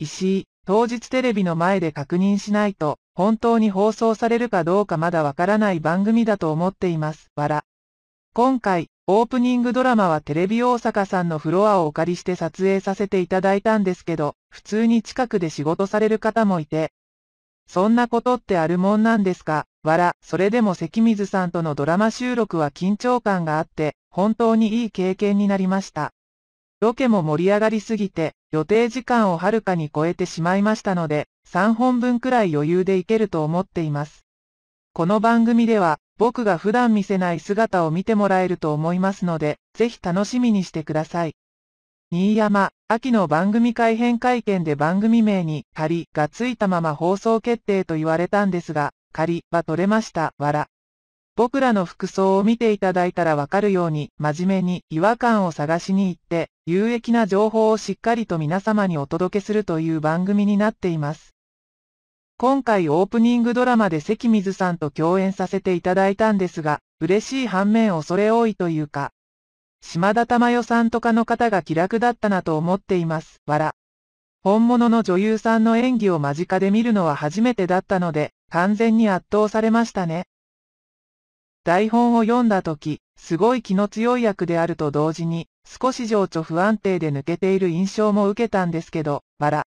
石井、当日テレビの前で確認しないと、本当に放送されるかどうかまだわからない番組だと思っています。わら。今回、オープニングドラマはテレビ大阪さんのフロアをお借りして撮影させていただいたんですけど、普通に近くで仕事される方もいて。そんなことってあるもんなんですかわら、それでも関水さんとのドラマ収録は緊張感があって、本当にいい経験になりました。ロケも盛り上がりすぎて、予定時間をはるかに超えてしまいましたので、3本分くらい余裕でいけると思っています。この番組では、僕が普段見せない姿を見てもらえると思いますので、ぜひ楽しみにしてください。新山、秋の番組改編会見で番組名に、仮がついたまま放送決定と言われたんですが、仮は取れました、わら。僕らの服装を見ていただいたらわかるように、真面目に違和感を探しに行って、有益な情報をしっかりと皆様にお届けするという番組になっています。今回オープニングドラマで関水さんと共演させていただいたんですが、嬉しい反面恐れ多いというか、島田珠代さんとかの方が気楽だったなと思っています。わら。本物の女優さんの演技を間近で見るのは初めてだったので、完全に圧倒されましたね。台本を読んだ時、すごい気の強い役であると同時に、少し情緒不安定で抜けている印象も受けたんですけど、バラ。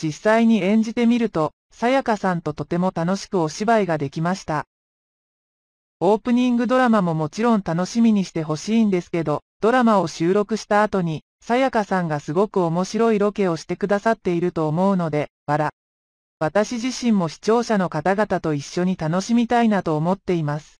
実際に演じてみると、さやかさんととても楽しくお芝居ができました。オープニングドラマももちろん楽しみにしてほしいんですけど、ドラマを収録した後に、さやかさんがすごく面白いロケをしてくださっていると思うので、バラ。私自身も視聴者の方々と一緒に楽しみたいなと思っています。